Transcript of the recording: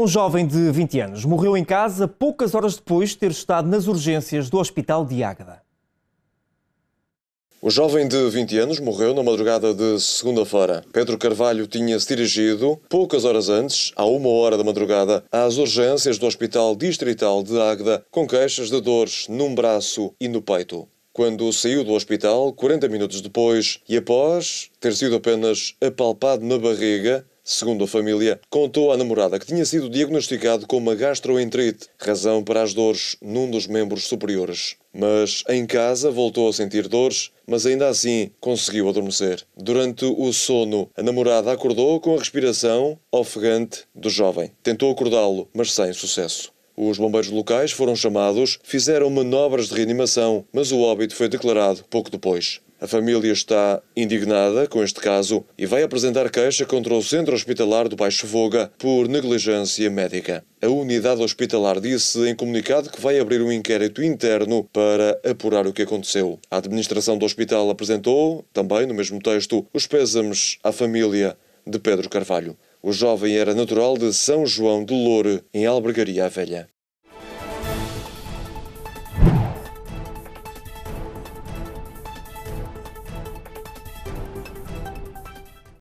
Um jovem de 20 anos morreu em casa poucas horas depois de ter estado nas urgências do Hospital de Águeda. O jovem de 20 anos morreu na madrugada de segunda-feira. Pedro Carvalho tinha-se dirigido, poucas horas antes, à uma hora da madrugada, às urgências do Hospital Distrital de Águeda, com queixas de dores num braço e no peito. Quando saiu do hospital, 40 minutos depois, e após ter sido apenas apalpado na barriga, Segundo a família, contou à namorada que tinha sido diagnosticado com uma gastroenterite, razão para as dores num dos membros superiores. Mas em casa voltou a sentir dores, mas ainda assim conseguiu adormecer. Durante o sono, a namorada acordou com a respiração ofegante do jovem. Tentou acordá-lo, mas sem sucesso. Os bombeiros locais foram chamados, fizeram manobras de reanimação, mas o óbito foi declarado pouco depois. A família está indignada com este caso e vai apresentar queixa contra o Centro Hospitalar do Baixo Voga por negligência médica. A unidade hospitalar disse em comunicado que vai abrir um inquérito interno para apurar o que aconteceu. A administração do hospital apresentou, também no mesmo texto, os pêsames à família de Pedro Carvalho. O jovem era natural de São João do Louro, em Albergaria Velha.